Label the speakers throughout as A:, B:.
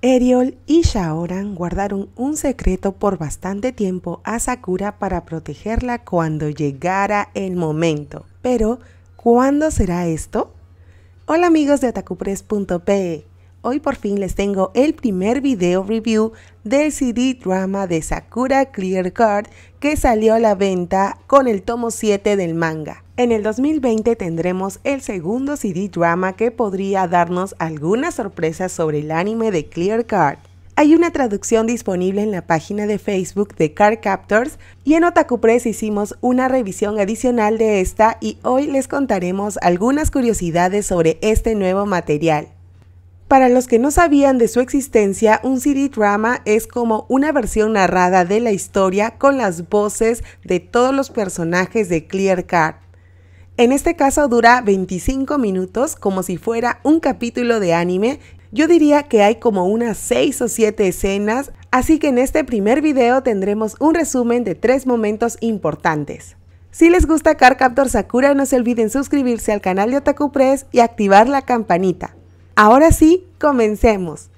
A: Eriol y Shaoran guardaron un secreto por bastante tiempo a Sakura para protegerla cuando llegara el momento. Pero, ¿cuándo será esto? Hola amigos de Atacupress.pe Hoy por fin les tengo el primer video review del CD drama de Sakura Clear Card que salió a la venta con el tomo 7 del manga. En el 2020 tendremos el segundo CD drama que podría darnos algunas sorpresas sobre el anime de Clear Card. Hay una traducción disponible en la página de Facebook de Card Captors y en Otaku Press hicimos una revisión adicional de esta y hoy les contaremos algunas curiosidades sobre este nuevo material. Para los que no sabían de su existencia, un CD drama es como una versión narrada de la historia con las voces de todos los personajes de Clear Card. En este caso dura 25 minutos como si fuera un capítulo de anime. Yo diría que hay como unas 6 o 7 escenas, así que en este primer video tendremos un resumen de tres momentos importantes. Si les gusta Captor Sakura no se olviden suscribirse al canal de Otaku Press y activar la campanita. Ahora sí, comencemos.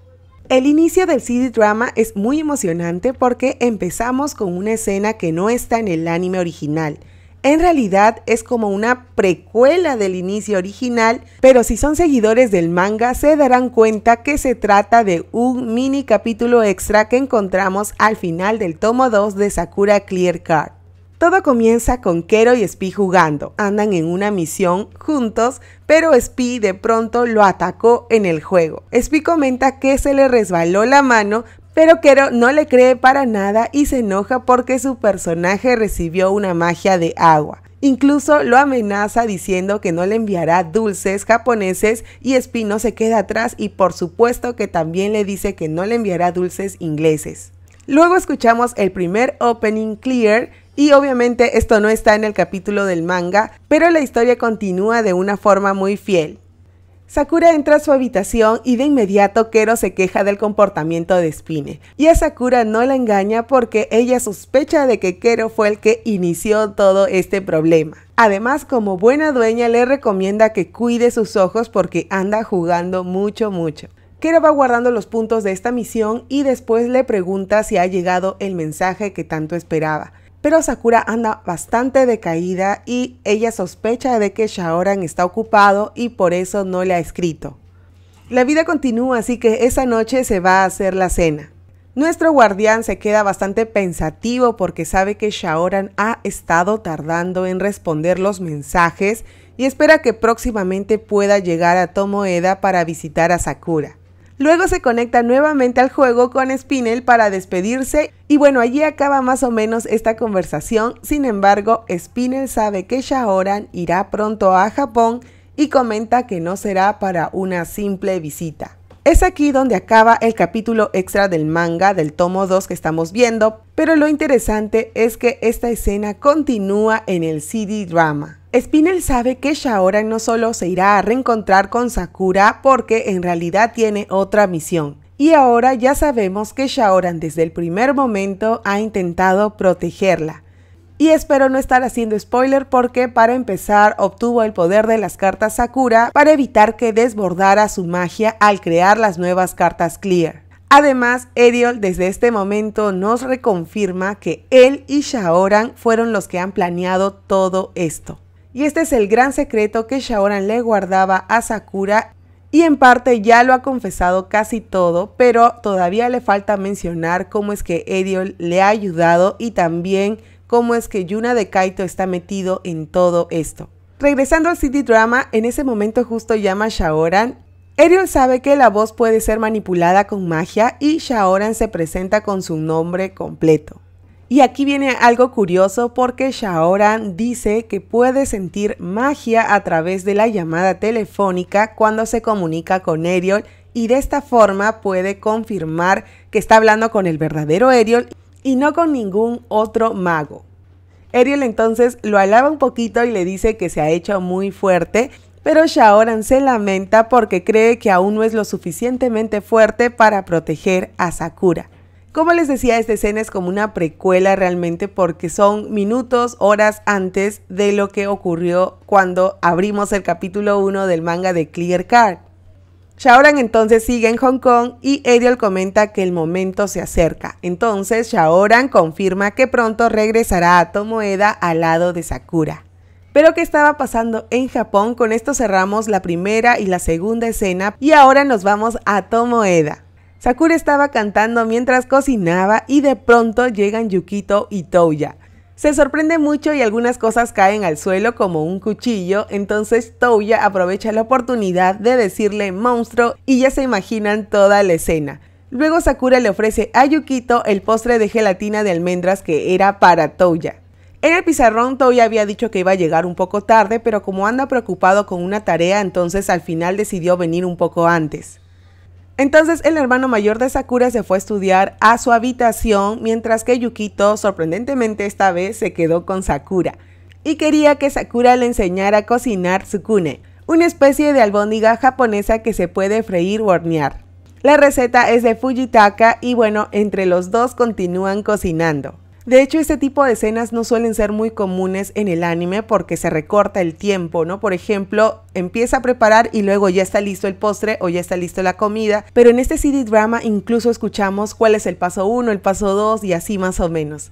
A: El inicio del CD drama es muy emocionante porque empezamos con una escena que no está en el anime original. En realidad es como una precuela del inicio original, pero si son seguidores del manga se darán cuenta que se trata de un mini capítulo extra que encontramos al final del tomo 2 de Sakura Clear Card. Todo comienza con Kero y Spi jugando. Andan en una misión juntos, pero Spi de pronto lo atacó en el juego. Spi comenta que se le resbaló la mano, pero Kero no le cree para nada y se enoja porque su personaje recibió una magia de agua. Incluso lo amenaza diciendo que no le enviará dulces japoneses y no se queda atrás y por supuesto que también le dice que no le enviará dulces ingleses. Luego escuchamos el primer opening clear y obviamente esto no está en el capítulo del manga, pero la historia continúa de una forma muy fiel. Sakura entra a su habitación y de inmediato Kero se queja del comportamiento de Spine. Y a Sakura no la engaña porque ella sospecha de que Kero fue el que inició todo este problema. Además, como buena dueña le recomienda que cuide sus ojos porque anda jugando mucho mucho. Kero va guardando los puntos de esta misión y después le pregunta si ha llegado el mensaje que tanto esperaba pero Sakura anda bastante decaída y ella sospecha de que Shaoran está ocupado y por eso no le ha escrito. La vida continúa, así que esa noche se va a hacer la cena. Nuestro guardián se queda bastante pensativo porque sabe que Shaoran ha estado tardando en responder los mensajes y espera que próximamente pueda llegar a Tomoeda para visitar a Sakura. Luego se conecta nuevamente al juego con Spinel para despedirse y bueno, allí acaba más o menos esta conversación. Sin embargo, Spinel sabe que Shaoran irá pronto a Japón y comenta que no será para una simple visita. Es aquí donde acaba el capítulo extra del manga del tomo 2 que estamos viendo, pero lo interesante es que esta escena continúa en el CD drama. Spinel sabe que Shaoran no solo se irá a reencontrar con Sakura porque en realidad tiene otra misión. Y ahora ya sabemos que Shaoran desde el primer momento ha intentado protegerla y espero no estar haciendo spoiler porque para empezar obtuvo el poder de las cartas Sakura para evitar que desbordara su magia al crear las nuevas cartas Clear. Además, Eriol desde este momento nos reconfirma que él y Shaoran fueron los que han planeado todo esto. Y este es el gran secreto que Shaoran le guardaba a Sakura y en parte ya lo ha confesado casi todo, pero todavía le falta mencionar cómo es que Eriol le ha ayudado y también cómo es que Yuna de Kaito está metido en todo esto. Regresando al City Drama, en ese momento justo llama a Shaoran. Ariel sabe que la voz puede ser manipulada con magia y Shaoran se presenta con su nombre completo. Y aquí viene algo curioso porque Shaoran dice que puede sentir magia a través de la llamada telefónica cuando se comunica con Ariel y de esta forma puede confirmar que está hablando con el verdadero Eriol y no con ningún otro mago. Ariel entonces lo alaba un poquito y le dice que se ha hecho muy fuerte, pero Shaoran se lamenta porque cree que aún no es lo suficientemente fuerte para proteger a Sakura. Como les decía, esta escena es como una precuela realmente porque son minutos, horas antes de lo que ocurrió cuando abrimos el capítulo 1 del manga de Clear Card. Shaoran entonces sigue en Hong Kong y Ariel comenta que el momento se acerca. Entonces Shaoran confirma que pronto regresará a Tomoeda al lado de Sakura. Pero ¿qué estaba pasando en Japón? Con esto cerramos la primera y la segunda escena y ahora nos vamos a Tomoeda. Sakura estaba cantando mientras cocinaba y de pronto llegan Yukito y Toya. Se sorprende mucho y algunas cosas caen al suelo como un cuchillo, entonces Touya aprovecha la oportunidad de decirle monstruo y ya se imaginan toda la escena. Luego Sakura le ofrece a Yukito el postre de gelatina de almendras que era para Touya. En el pizarrón Touya había dicho que iba a llegar un poco tarde, pero como anda preocupado con una tarea, entonces al final decidió venir un poco antes. Entonces el hermano mayor de Sakura se fue a estudiar a su habitación mientras que Yukito sorprendentemente esta vez se quedó con Sakura y quería que Sakura le enseñara a cocinar tsukune, una especie de albóndiga japonesa que se puede freír o hornear. La receta es de Fujitaka y bueno, entre los dos continúan cocinando. De hecho, este tipo de escenas no suelen ser muy comunes en el anime porque se recorta el tiempo, ¿no? Por ejemplo, empieza a preparar y luego ya está listo el postre o ya está listo la comida, pero en este CD drama incluso escuchamos cuál es el paso 1, el paso 2 y así más o menos.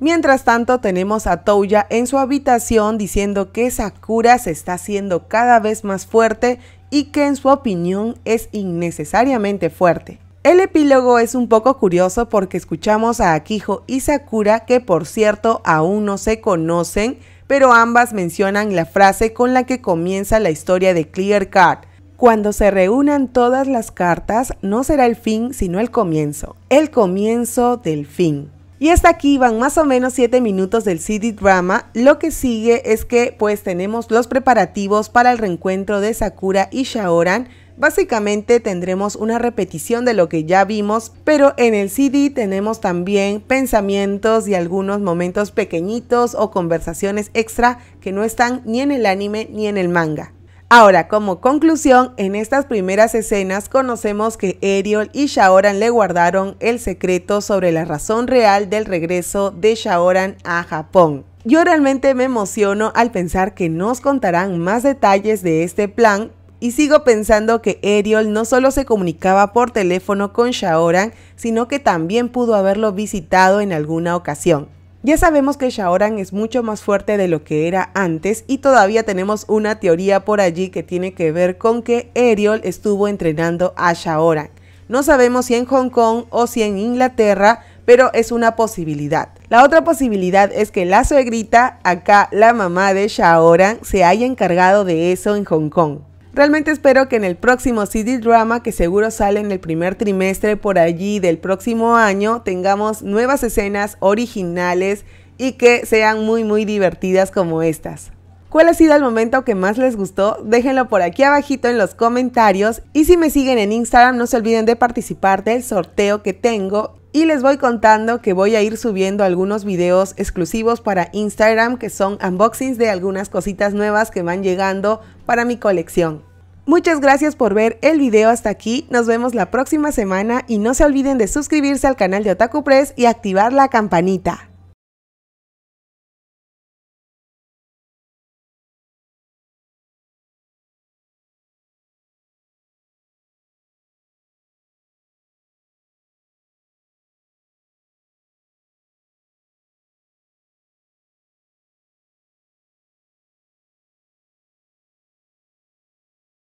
A: Mientras tanto, tenemos a Touya en su habitación diciendo que Sakura se está haciendo cada vez más fuerte y que en su opinión es innecesariamente fuerte. El epílogo es un poco curioso porque escuchamos a Akijo y Sakura, que por cierto aún no se conocen, pero ambas mencionan la frase con la que comienza la historia de Clear Card. Cuando se reúnan todas las cartas, no será el fin, sino el comienzo. El comienzo del fin. Y hasta aquí van más o menos 7 minutos del CD drama. Lo que sigue es que pues tenemos los preparativos para el reencuentro de Sakura y Shaoran, Básicamente tendremos una repetición de lo que ya vimos, pero en el CD tenemos también pensamientos y algunos momentos pequeñitos o conversaciones extra que no están ni en el anime ni en el manga. Ahora, como conclusión, en estas primeras escenas conocemos que Eriol y Shaoran le guardaron el secreto sobre la razón real del regreso de Shaoran a Japón. Yo realmente me emociono al pensar que nos contarán más detalles de este plan y sigo pensando que Ariel no solo se comunicaba por teléfono con Shaoran, sino que también pudo haberlo visitado en alguna ocasión. Ya sabemos que Shaoran es mucho más fuerte de lo que era antes y todavía tenemos una teoría por allí que tiene que ver con que Ariel estuvo entrenando a Shaoran. No sabemos si en Hong Kong o si en Inglaterra, pero es una posibilidad. La otra posibilidad es que la suegrita, acá la mamá de Shaoran, se haya encargado de eso en Hong Kong. Realmente espero que en el próximo CD Drama, que seguro sale en el primer trimestre por allí del próximo año, tengamos nuevas escenas originales y que sean muy muy divertidas como estas. ¿Cuál ha sido el momento que más les gustó? Déjenlo por aquí abajito en los comentarios y si me siguen en Instagram no se olviden de participar del sorteo que tengo y les voy contando que voy a ir subiendo algunos videos exclusivos para Instagram que son unboxings de algunas cositas nuevas que van llegando para mi colección. Muchas gracias por ver el video hasta aquí, nos vemos la próxima semana y no se olviden de suscribirse al canal de Otaku Press y activar la campanita.